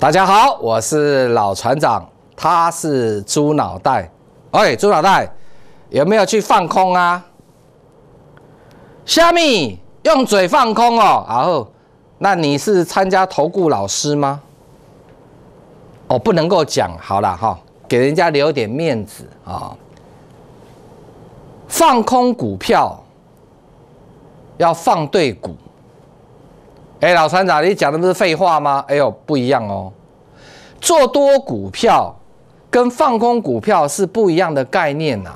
大家好，我是老船长，他是猪脑袋。哎，猪脑袋有没有去放空啊？虾米用嘴放空哦。然后，那你是参加投顾老师吗？哦，不能够讲好了哈，给人家留点面子啊。放空股票要放对股。哎，老船长，你讲的不是废话吗？哎呦，不一样哦，做多股票跟放空股票是不一样的概念呐。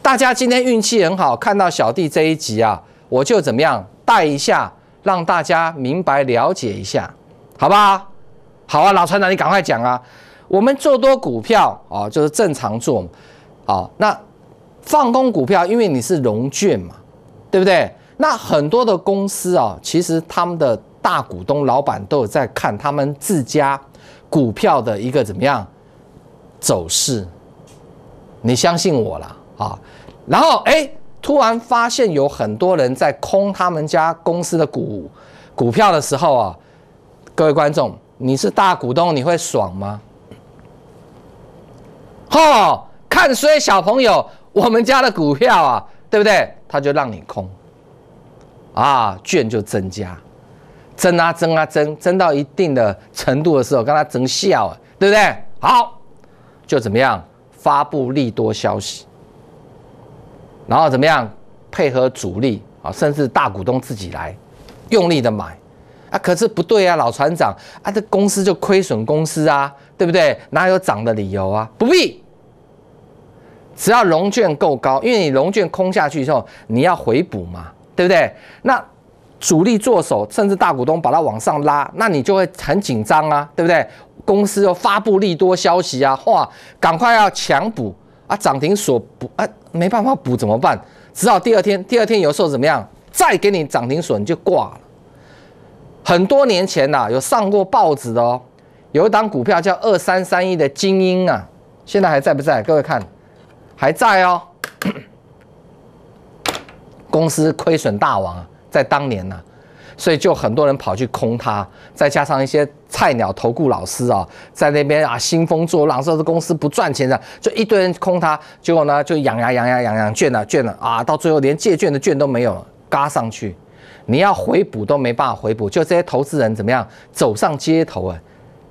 大家今天运气很好，看到小弟这一集啊，我就怎么样带一下，让大家明白了解一下，好吧？好啊，老船长，你赶快讲啊。我们做多股票啊，就是正常做，好，那放空股票，因为你是融券嘛，对不对？那很多的公司啊，其实他们的大股东、老板都有在看他们自家股票的一个怎么样走势。你相信我了啊？然后哎，突然发现有很多人在空他们家公司的股股票的时候啊，各位观众，你是大股东，你会爽吗？哦，看衰小朋友，我们家的股票啊，对不对？他就让你空。啊，券就增加，增啊增啊增，增到一定的程度的时候，跟它增效，对不对？好，就怎么样发布利多消息，然后怎么样配合主力啊，甚至大股东自己来用力的买啊。可是不对啊，老船长啊，这公司就亏损公司啊，对不对？哪有涨的理由啊？不必，只要融券够高，因为你融券空下去之后，你要回补嘛。对不对？那主力做手，甚至大股东把它往上拉，那你就会很紧张啊，对不对？公司又发布利多消息啊，哇，赶快要强补啊，涨停锁补啊，没办法补怎么办？只好第二天，第二天有时候怎么样，再给你涨停你就挂了。很多年前呐，有上过报纸的哦，有一档股票叫二三三一的精英啊，现在还在不在？各位看，还在哦。公司亏损大王在当年呢，所以就很多人跑去空它，再加上一些菜鸟投顾老师啊，在那边啊兴风作浪，说这公司不赚钱的，就一堆人空它，结果呢就养呀养呀养痒券啊券啊啊，到最后连借券的券都没有了，嘎上去，你要回补都没办法回补，就这些投资人怎么样走上街头啊，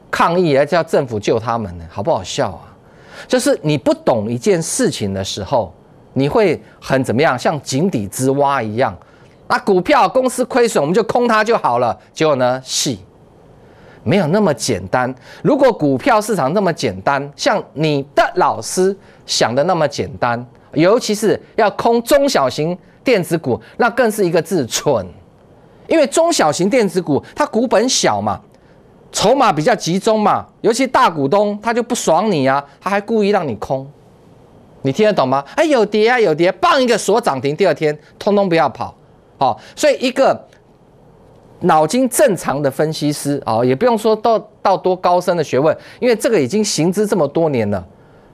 抗议而叫政府救他们，好不好笑啊？就是你不懂一件事情的时候。你会很怎么样？像井底之蛙一样。那股票公司亏损，我们就空它就好了。结果呢？是，没有那么简单。如果股票市场那么简单，像你的老师想的那么简单，尤其是要空中小型电子股，那更是一个字蠢。因为中小型电子股它股本小嘛，筹码比较集中嘛，尤其大股东他就不爽你啊，他还故意让你空。你听得懂吗？哎，有跌啊，有跌，棒一个锁涨停，第二天通通不要跑，好，所以一个脑筋正常的分析师啊，也不用说到到多高深的学问，因为这个已经行之这么多年了，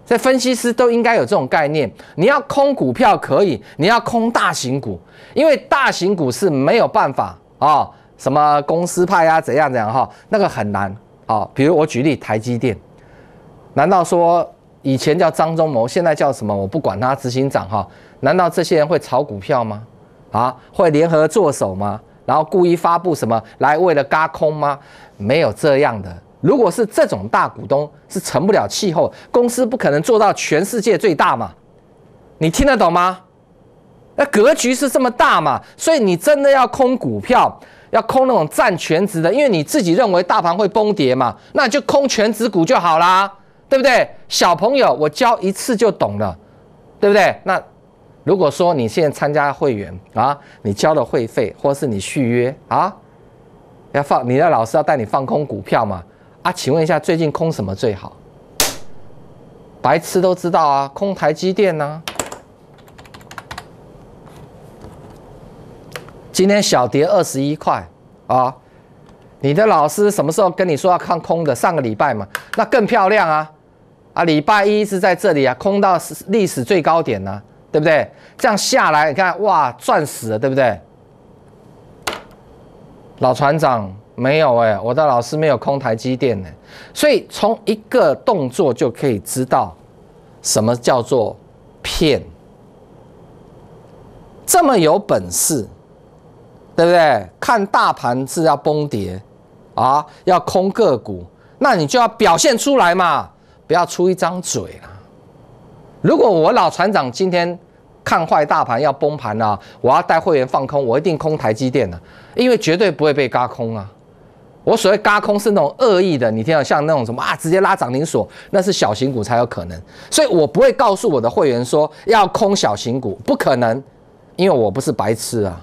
在分析师都应该有这种概念。你要空股票可以，你要空大型股，因为大型股是没有办法啊，什么公司派啊，怎样怎样哈，那个很难啊。比如我举例台积电，难道说？以前叫张忠谋，现在叫什么？我不管他执行长哈？难道这些人会炒股票吗？啊，会联合做手吗？然后故意发布什么来为了嘎空吗？没有这样的。如果是这种大股东是成不了气候，公司不可能做到全世界最大嘛？你听得懂吗？那格局是这么大嘛？所以你真的要空股票，要空那种占全值的，因为你自己认为大盘会崩跌嘛，那就空全值股就好啦。对不对？小朋友，我教一次就懂了，对不对？那如果说你现在参加会员啊，你交了会费，或是你续约啊，要放你的老师要带你放空股票嘛？啊，请问一下，最近空什么最好？白痴都知道啊，空台积电啊。今天小跌二十一块啊，你的老师什么时候跟你说要看空的？上个礼拜嘛，那更漂亮啊。啊，礼拜一是在这里啊，空到历史最高点呢，对不对？这样下来，你看，哇，赚死了，对不对？老船长没有哎，我的老师没有空台积电呢，所以从一个动作就可以知道什么叫做骗，这么有本事，对不对？看大盘是要崩跌啊，要空个股，那你就要表现出来嘛。不要出一张嘴啊。如果我老船长今天看坏大盘要崩盘了，我要带会员放空，我一定空台积电的，因为绝对不会被嘎空啊。我所谓嘎空是那种恶意的，你听到像那种什么啊，直接拉涨停锁，那是小型股才有可能，所以我不会告诉我的会员说要空小型股，不可能，因为我不是白痴啊，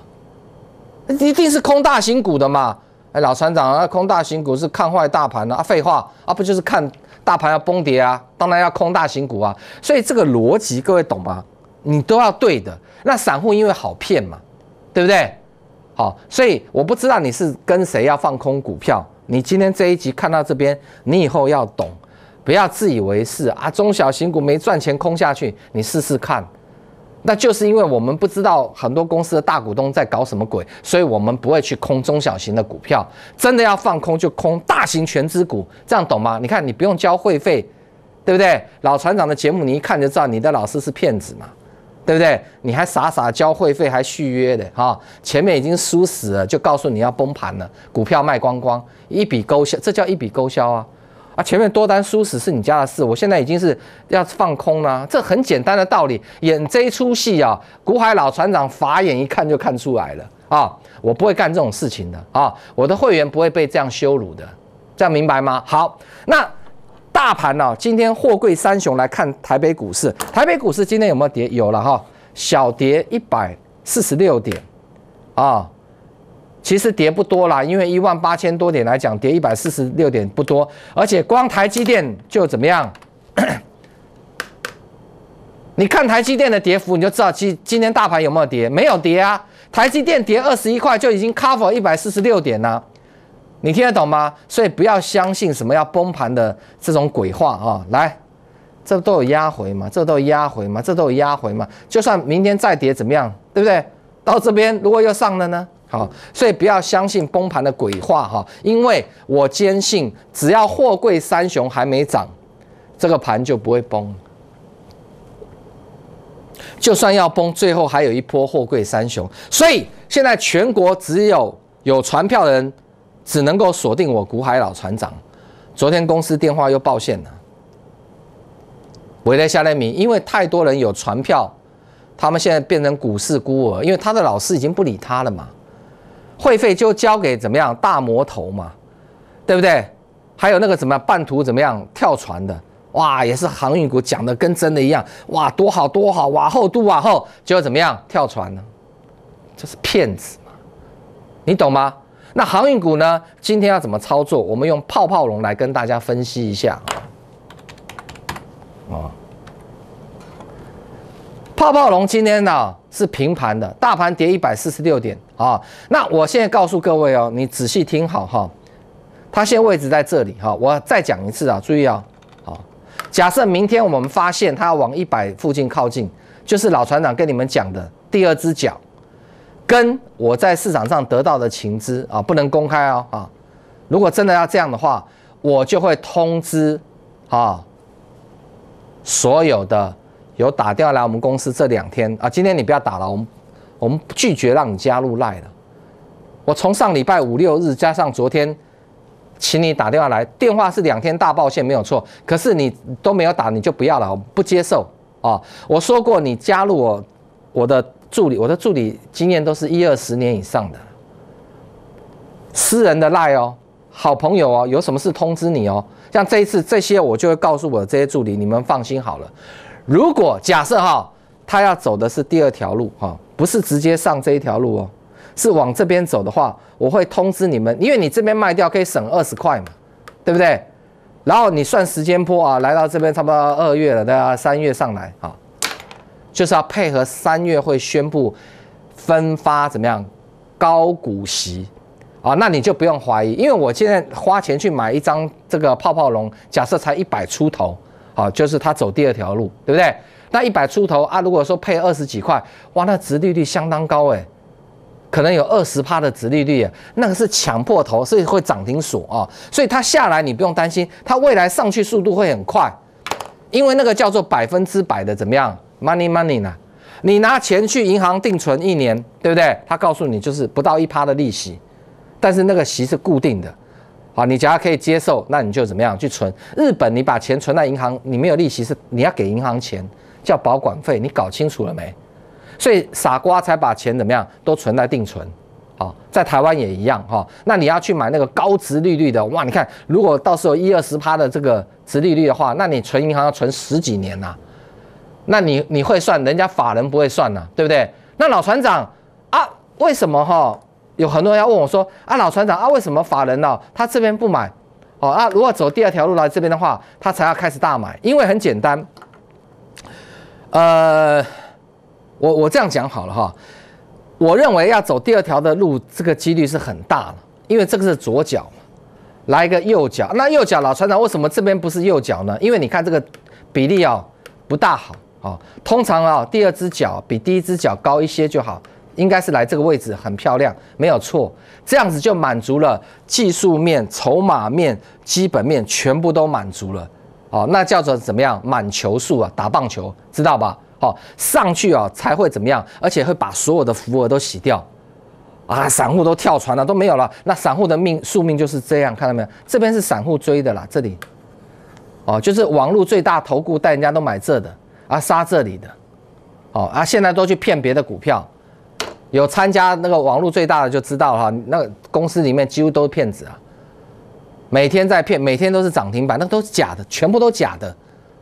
一定是空大型股的嘛。哎，老船长啊，空大型股是看坏大盘啊，废话啊，不就是看？大盘要崩跌啊，当然要空大型股啊，所以这个逻辑各位懂吗？你都要对的。那散户因为好骗嘛，对不对？好，所以我不知道你是跟谁要放空股票。你今天这一集看到这边，你以后要懂，不要自以为是啊！中小型股没赚钱空下去，你试试看。那就是因为我们不知道很多公司的大股东在搞什么鬼，所以我们不会去空中小型的股票，真的要放空就空大型全资股，这样懂吗？你看你不用交会费，对不对？老船长的节目你一看就知道你的老师是骗子嘛，对不对？你还傻傻交会费还续约的哈，前面已经输死了，就告诉你要崩盘了，股票卖光光，一笔勾销，这叫一笔勾销啊。啊，前面多单输死是你家的事，我现在已经是要放空了，这很简单的道理。演这出戏啊，古海老船长法眼一看就看出来了啊，我不会干这种事情的啊，我的会员不会被这样羞辱的，这样明白吗？好，那大盘呢？今天货柜三雄来看台北股市，台北股市今天有没有跌？有了哈，小跌一百四十六点啊。其实跌不多啦，因为一万八千多点来讲，跌一百四十六点不多。而且光台积电就怎么样？你看台积电的跌幅，你就知道今今天大盘有没有跌？没有跌啊！台积电跌二十一块，就已经 cover 一百四十六点呢。你听得懂吗？所以不要相信什么要崩盘的这种鬼话啊！来，这都有压回嘛，这都有压回嘛，这都有压回嘛。就算明天再跌怎么样，对不对？到这边如果又上了呢？好，所以不要相信崩盘的鬼话哈，因为我坚信，只要货柜三雄还没涨，这个盘就不会崩。就算要崩，最后还有一波货柜三雄。所以现在全国只有有传票的人，只能够锁定我古海老船长。昨天公司电话又报线了，韦德夏来米，因为太多人有传票，他们现在变成股市孤儿，因为他的老师已经不理他了嘛。会费就交给怎么样大魔头嘛，对不对？还有那个怎么样半途怎么样跳船的哇，也是航运股讲的跟真的一样哇，多好多好哇，厚度哇后，结果怎么样跳船呢？这是骗子嘛，你懂吗？那航运股呢？今天要怎么操作？我们用泡泡龙来跟大家分析一下啊。泡泡龙今天呢是平盘的，大盘跌一百四十六点。啊，那我现在告诉各位哦，你仔细听好哈，它现在位置在这里哈，我再讲一次啊，注意啊，好，假设明天我们发现它往一百附近靠近，就是老船长跟你们讲的第二只脚，跟我在市场上得到的情资啊，不能公开哦啊，如果真的要这样的话，我就会通知啊，所有的有打掉来我们公司这两天啊，今天你不要打了。我们拒绝让你加入赖的。我从上礼拜五六日加上昨天，请你打电话来，电话是两天大报线，没有错。可是你都没有打，你就不要了，不接受啊！我说过，你加入我，我的助理，我的助理经验都是一二十年以上的，私人的赖哦，好朋友哦，有什么事通知你哦。像这一次这些，我就会告诉我的这些助理，你们放心好了。如果假设哈，他要走的是第二条路哈。不是直接上这一条路哦，是往这边走的话，我会通知你们，因为你这边卖掉可以省二十块嘛，对不对？然后你算时间波啊，来到这边差不多二月了，对啊，三月上来啊，就是要配合三月会宣布分发怎么样高股息啊，那你就不用怀疑，因为我现在花钱去买一张这个泡泡龙，假设才一百出头，啊，就是它走第二条路，对不对？那一百出头啊，如果说配二十几块，哇，那值利率相当高哎，可能有二十趴的值利率，那个是强迫头，所以会涨停锁啊，所以它下来你不用担心，它未来上去速度会很快，因为那个叫做百分之百的怎么样 money money 呢？你拿钱去银行定存一年，对不对？他告诉你就是不到一趴的利息，但是那个息是固定的，好，你只要可以接受，那你就怎么样去存？日本你把钱存在银行，你没有利息是你要给银行钱。叫保管费，你搞清楚了没？所以傻瓜才把钱怎么样都存在定存，好，在台湾也一样哈。那你要去买那个高值利率的，哇，你看，如果到时候一二十趴的这个值利率的话，那你存银行要存十几年呐，那你你会算，人家法人不会算呐，对不对？那老船长啊，为什么哈？有很多人要问我说啊，老船长啊，为什么法人哦他这边不买？哦啊，如果走第二条路来这边的话，他才要开始大买，因为很简单。呃，我我这样讲好了哈，我认为要走第二条的路，这个几率是很大了，因为这个是左脚，来一个右脚。那右脚老船长为什么这边不是右脚呢？因为你看这个比例啊不大好啊。通常啊，第二只脚比第一只脚高一些就好，应该是来这个位置很漂亮，没有错。这样子就满足了技术面、筹码面、基本面全部都满足了。哦，那叫做怎么样满球数啊？打棒球知道吧？哦，上去啊才会怎么样，而且会把所有的浮额都洗掉啊！散户都跳船了，都没有了。那散户的命宿命就是这样，看到没有？这边是散户追的啦，这里哦，就是网络最大投顾带人家都买这的啊，杀这里的哦啊，现在都去骗别的股票，有参加那个网络最大的就知道了哈，那公司里面几乎都是骗子啊。每天在骗，每天都是涨停板，那都是假的，全部都假的，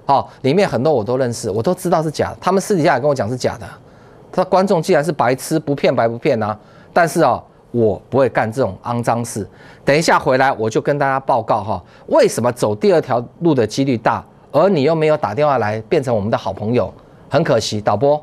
好，里面很多我都认识，我都知道是假的，他们私底下也跟我讲是假的。说观众既然是白痴，不骗白不骗啊。但是啊，我不会干这种肮脏事。等一下回来我就跟大家报告哈，为什么走第二条路的几率大，而你又没有打电话来，变成我们的好朋友，很可惜，导播。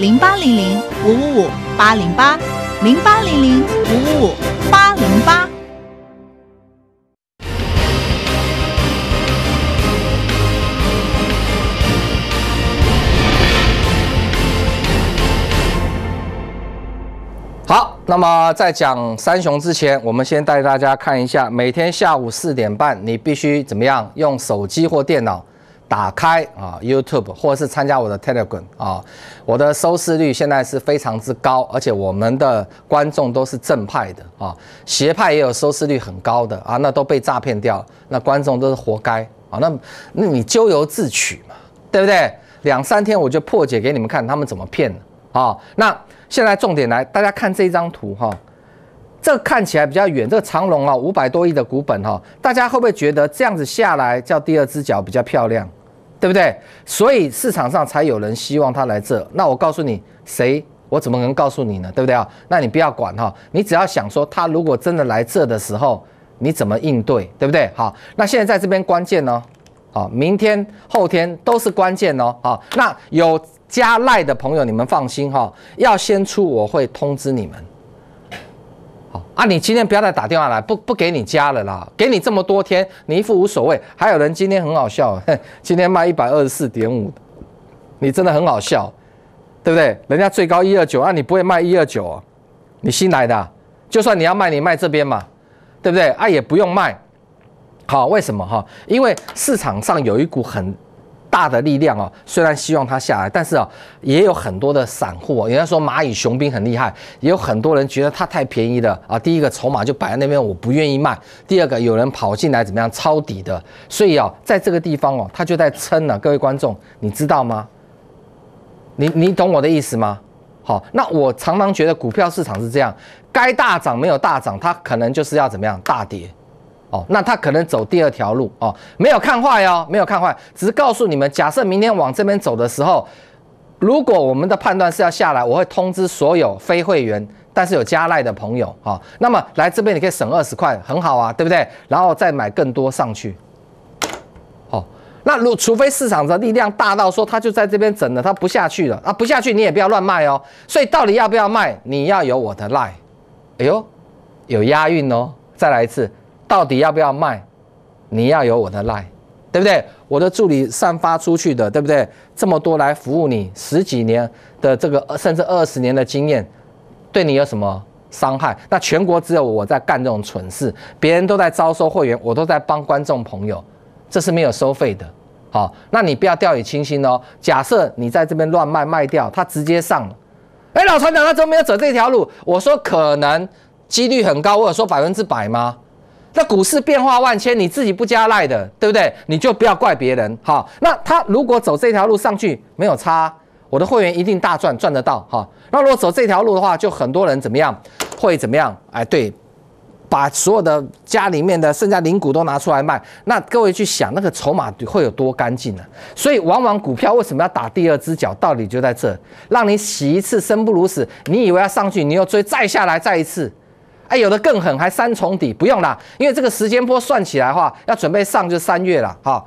零八零零五五五八零八，零八零零五五五八零八。好，那么在讲三雄之前，我们先带大家看一下，每天下午四点半，你必须怎么样用手机或电脑？打开啊，YouTube，或者是参加我的 Telegram 啊，我的收视率现在是非常之高，而且我们的观众都是正派的啊，邪派也有收视率很高的啊，那都被诈骗掉，那观众都是活该啊，那那你咎由自取嘛，对不对？两三天我就破解给你们看他们怎么骗的啊。那现在重点来，大家看这张图哈，这看起来比较远，这个长龙啊，五百多亿的股本哈，大家会不会觉得这样子下来叫第二只脚比较漂亮？对不对？所以市场上才有人希望他来这。那我告诉你，谁我怎么能告诉你呢？对不对啊？那你不要管哈，你只要想说他如果真的来这的时候，你怎么应对，对不对？好，那现在在这边关键哦，好，明天后天都是关键哦，好，那有加赖的朋友，你们放心哈，要先出我会通知你们。啊！你今天不要再打电话来，不不给你加了啦！给你这么多天，你一副无所谓。还有人今天很好笑，今天卖一百二十四点五你真的很好笑，对不对？人家最高一二九啊，你不会卖一二九啊？你新来的，就算你要卖，你卖这边嘛，对不对？啊，也不用卖。好，为什么哈？因为市场上有一股很。大的力量哦，虽然希望它下来，但是啊，也有很多的散户。人家说蚂蚁雄兵很厉害，也有很多人觉得它太便宜了啊。第一个筹码就摆在那边，我不愿意卖；第二个有人跑进来怎么样抄底的，所以啊，在这个地方哦，它就在撑呢。各位观众，你知道吗？你你懂我的意思吗？好，那我常常觉得股票市场是这样，该大涨没有大涨，它可能就是要怎么样大跌。哦，那他可能走第二条路哦，没有看坏哟，没有看坏，只是告诉你们，假设明天往这边走的时候，如果我们的判断是要下来，我会通知所有非会员但是有加赖的朋友哦，那么来这边你可以省二十块，很好啊，对不对？然后再买更多上去。好，那如除非市场的力量大到说他就在这边整了，他不下去了啊，不下去你也不要乱卖哦。所以到底要不要卖，你要有我的赖。哎呦，有押韵哦，再来一次。到底要不要卖？你要有我的赖，对不对？我的助理散发出去的，对不对？这么多来服务你十几年的这个，甚至二十年的经验，对你有什么伤害？那全国只有我在干这种蠢事，别人都在招收会员，我都在帮观众朋友，这是没有收费的。好，那你不要掉以轻心哦。假设你在这边乱卖卖掉，他直接上了。哎，老船长，他怎么没有走这条路？我说可能几率很高，我说百分之百吗？那股市变化万千，你自己不加赖的，对不对？你就不要怪别人。好，那他如果走这条路上去没有差，我的会员一定大赚赚得到。哈，那如果走这条路的话，就很多人怎么样？会怎么样？哎，对，把所有的家里面的剩下零股都拿出来卖。那各位去想，那个筹码会有多干净呢？所以往往股票为什么要打第二只脚？道理就在这，让你洗一次，生不如死。你以为要上去，你又追，再下来，再一次。哎，有的更狠，还三重底，不用啦，因为这个时间波算起来的话，要准备上就三月了，哈，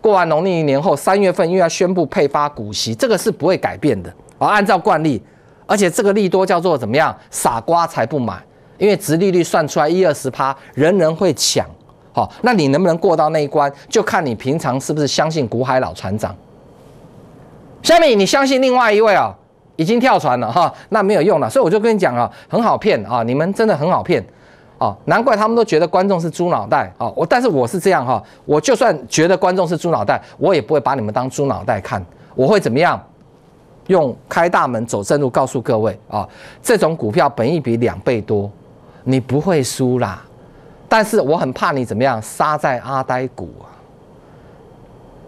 过完农历一年后，三月份又要宣布配发股息，这个是不会改变的，哦，按照惯例，而且这个利多叫做怎么样，傻瓜才不买，因为殖利率算出来一二十趴，人人会抢，好，那你能不能过到那一关，就看你平常是不是相信古海老船长，下面你相信另外一位哦。已经跳船了哈，那没有用了，所以我就跟你讲啊，很好骗啊，你们真的很好骗，啊，难怪他们都觉得观众是猪脑袋啊。我但是我是这样哈，我就算觉得观众是猪脑袋，我也不会把你们当猪脑袋看，我会怎么样？用开大门走正路告诉各位啊，这种股票本意比两倍多，你不会输啦。但是我很怕你怎么样，杀在阿呆股。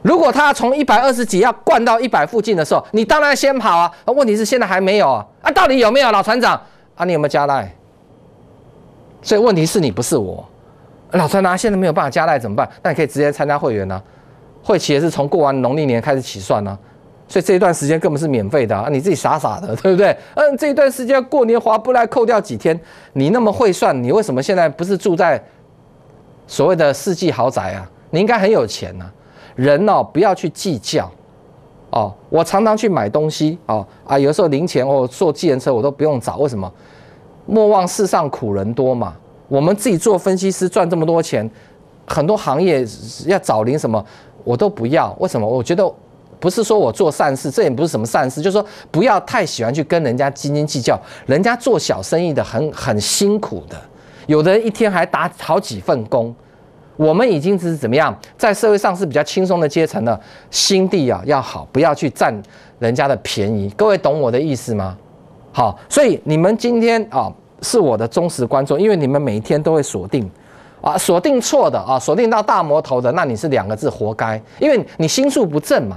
如果他从一百二十几要灌到一百附近的时候，你当然先跑啊！问题是现在还没有啊！啊，到底有没有老船长啊？你有没有加赖？所以问题是你不是我，老船长现在没有办法加赖怎么办？那你可以直接参加会员呢。会期也是从过完农历年开始起算呢，所以这一段时间根本是免费的啊！你自己傻傻的，对不对？嗯，这一段时间过年划不来，扣掉几天。你那么会算，你为什么现在不是住在所谓的世纪豪宅啊？你应该很有钱啊，人哦，不要去计较，哦，我常常去买东西，哦啊，有时候零钱哦，坐自行车我都不用找，为什么？莫忘世上苦人多嘛。我们自己做分析师赚这么多钱，很多行业要找零什么我都不要，为什么？我觉得不是说我做善事，这也不是什么善事，就是说不要太喜欢去跟人家斤斤计较，人家做小生意的很很辛苦的，有的人一天还打好几份工。我们已经是怎么样，在社会上是比较轻松的阶层了，心地啊要好，不要去占人家的便宜。各位懂我的意思吗？好，所以你们今天啊是我的忠实观众，因为你们每一天都会锁定，啊锁定错的啊锁定到大魔头的，那你是两个字，活该，因为你心术不正嘛。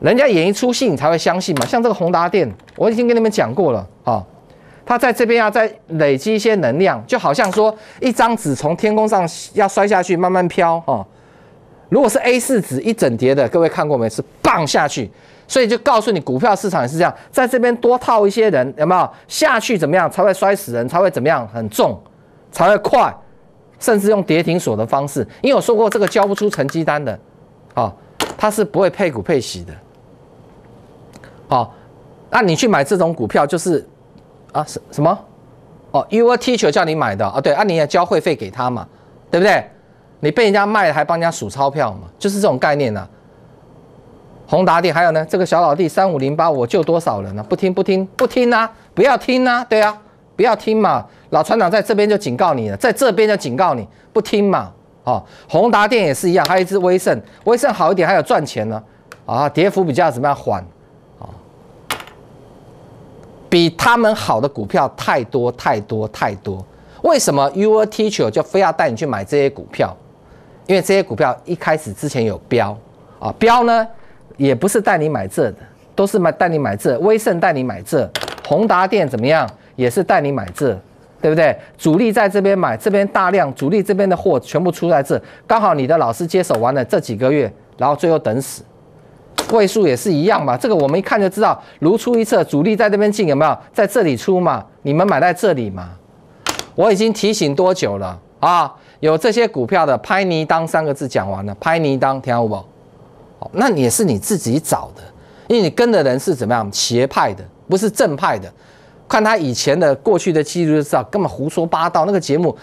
人家演一出戏，你才会相信嘛。像这个宏达店，我已经跟你们讲过了，啊。它在这边要再累积一些能量，就好像说一张纸从天空上要摔下去，慢慢飘哦。如果是 a 四纸一整叠的，各位看过没？是棒下去，所以就告诉你，股票市场也是这样，在这边多套一些人，有没有？下去怎么样才会摔死人？才会怎么样很重，才会快，甚至用跌停锁的方式。因为我说过，这个交不出成绩单的啊，它是不会配股配息的。好，那你去买这种股票就是。啊什什么？哦，r e teacher 叫你买的啊，对，啊你也交会费给他嘛，对不对？你被人家卖了还帮人家数钞票嘛，就是这种概念呐。宏达电还有呢，这个小老弟三五零八，我救多少人呢？不听不听不听啊！不要听啊！对啊，不要听嘛。老船长在这边就警告你了，在这边就警告你，不听嘛。哦，宏达电也是一样，还一只威盛，威盛好一点，还有赚钱呢。啊，跌幅比较怎么样？缓。比他们好的股票太多太多太多，为什么 your teacher 就非要带你去买这些股票？因为这些股票一开始之前有标啊，标呢也不是带你买这的，都是买带你买这，威盛带你买这，宏达电怎么样也是带你买这，对不对？主力在这边买，这边大量主力这边的货全部出在这，刚好你的老师接手完了这几个月，然后最后等死。位数也是一样嘛，这个我们一看就知道，如出一辙。主力在这边进有没有，在这里出嘛？你们买在这里嘛？我已经提醒多久了啊？有这些股票的“拍泥当”三个字讲完了，“拍泥当”听好不？那也是你自己找的，因为你跟的人是怎么样邪派的，不是正派的。看他以前的过去的记录就知道，根本胡说八道那个节目。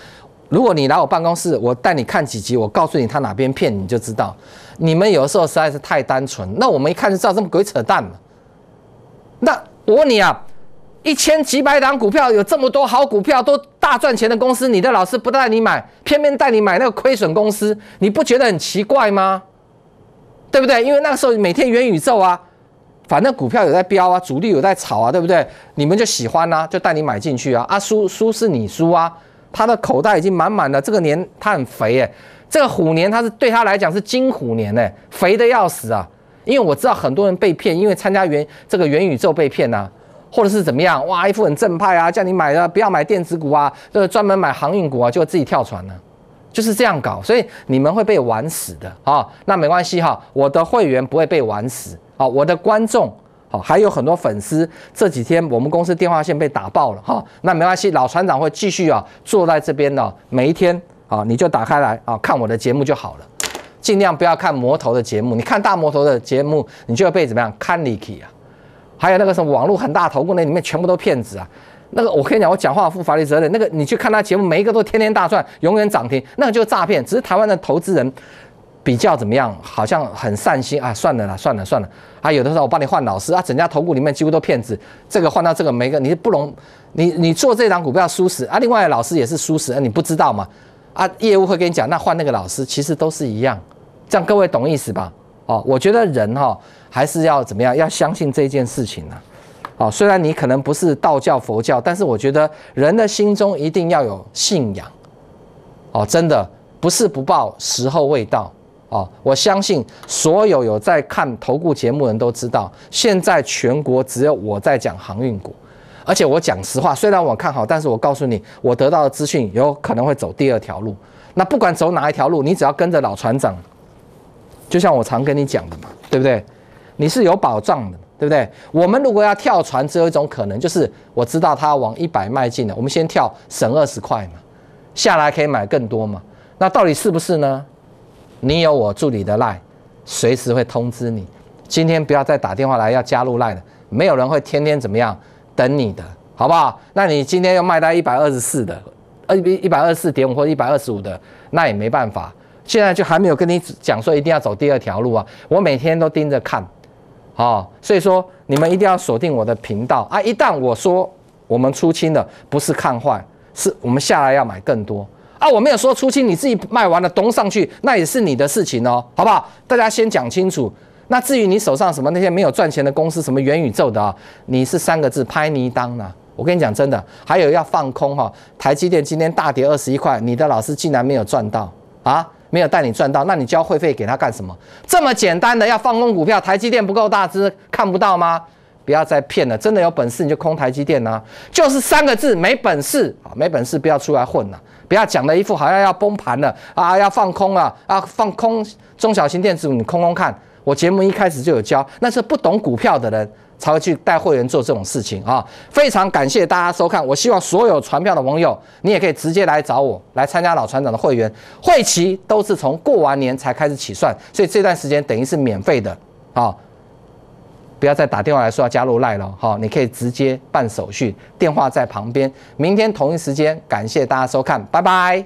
如果你来我办公室，我带你看几集，我告诉你他哪边骗你就知道。你们有的时候实在是太单纯，那我们一看就知道这么鬼扯淡了。那我问你啊，一千几百档股票，有这么多好股票都大赚钱的公司，你的老师不带你买，偏偏带你买那个亏损公司，你不觉得很奇怪吗？对不对？因为那个时候每天元宇宙啊，反正股票有在飙啊，主力有在炒啊，对不对？你们就喜欢啊，就带你买进去啊啊，输输是你输啊。他的口袋已经满满的，这个年他很肥哎，这个虎年他是对他来讲是金虎年哎，肥的要死啊！因为我知道很多人被骗，因为参加元这个元宇宙被骗呐，或者是怎么样哇，一副很正派啊，叫你买的不要买电子股啊，就专门买航运股啊，就自己跳船了，就是这样搞，所以你们会被玩死的啊！那没关系哈，我的会员不会被玩死啊，我的观众。好，还有很多粉丝这几天我们公司电话线被打爆了哈，那没关系，老船长会继续啊坐在这边的，每一天啊你就打开来啊看我的节目就好了，尽量不要看魔头的节目，你看大魔头的节目，你就会被怎么样，看腻气啊，还有那个什么网络很大头，那里面全部都骗子啊，那个我跟你讲，我讲话负法律责任，那个你去看他节目，每一个都天天大赚，永远涨停，那个就是诈骗，只是台湾的投资人。比较怎么样？好像很善心啊！算了啦，算了算了啊！有的时候我帮你换老师啊，整家投骨里面几乎都骗子。这个换到这个，每个你不容你你做这档股票输死啊！另外老师也是输死，啊，你不知道吗？啊，业务会跟你讲，那换那个老师其实都是一样。这样各位懂意思吧？哦，我觉得人哈还是要怎么样，要相信这件事情呢。哦，虽然你可能不是道教佛教，但是我觉得人的心中一定要有信仰。哦，真的不是不报，时候未到。哦，我相信所有有在看投顾节目的人都知道，现在全国只有我在讲航运股，而且我讲实话，虽然我看好，但是我告诉你，我得到的资讯有可能会走第二条路。那不管走哪一条路，你只要跟着老船长，就像我常跟你讲的嘛，对不对？你是有保障的，对不对？我们如果要跳船，只有一种可能，就是我知道它往一百迈进了，我们先跳，省二十块嘛，下来可以买更多嘛。那到底是不是呢？你有我助理的 Line，随时会通知你。今天不要再打电话来要加入 Line 没有人会天天怎么样等你的，好不好？那你今天要卖到一百二十四的，呃，一一百二十四点五或一百二十五的，那也没办法。现在就还没有跟你讲说一定要走第二条路啊，我每天都盯着看，哦，所以说你们一定要锁定我的频道啊。一旦我说我们出清的，不是看坏，是我们下来要买更多。啊，我没有说出清，你自己卖完了，东上去，那也是你的事情哦，好不好？大家先讲清楚。那至于你手上什么那些没有赚钱的公司，什么元宇宙的啊，你是三个字拍泥当啊？我跟你讲真的，还有要放空哈。台积电今天大跌二十一块，你的老师竟然没有赚到啊？没有带你赚到，那你交会费给他干什么？这么简单的要放空股票，台积电不够大只看不到吗？不要再骗了，真的有本事你就空台积电啊，就是三个字没本事啊，没本事不要出来混了。不要讲了，一副好像要崩盘了啊！要放空啊啊！放空中小型电子股，你空空看。我节目一开始就有教，那是不懂股票的人才会去带会员做这种事情啊！非常感谢大家收看，我希望所有传票的朋友，你也可以直接来找我来参加老船长的会员会期，都是从过完年才开始起算，所以这段时间等于是免费的啊。不要再打电话来说要加入赖了，哈，你可以直接办手续，电话在旁边。明天同一时间，感谢大家收看，拜拜。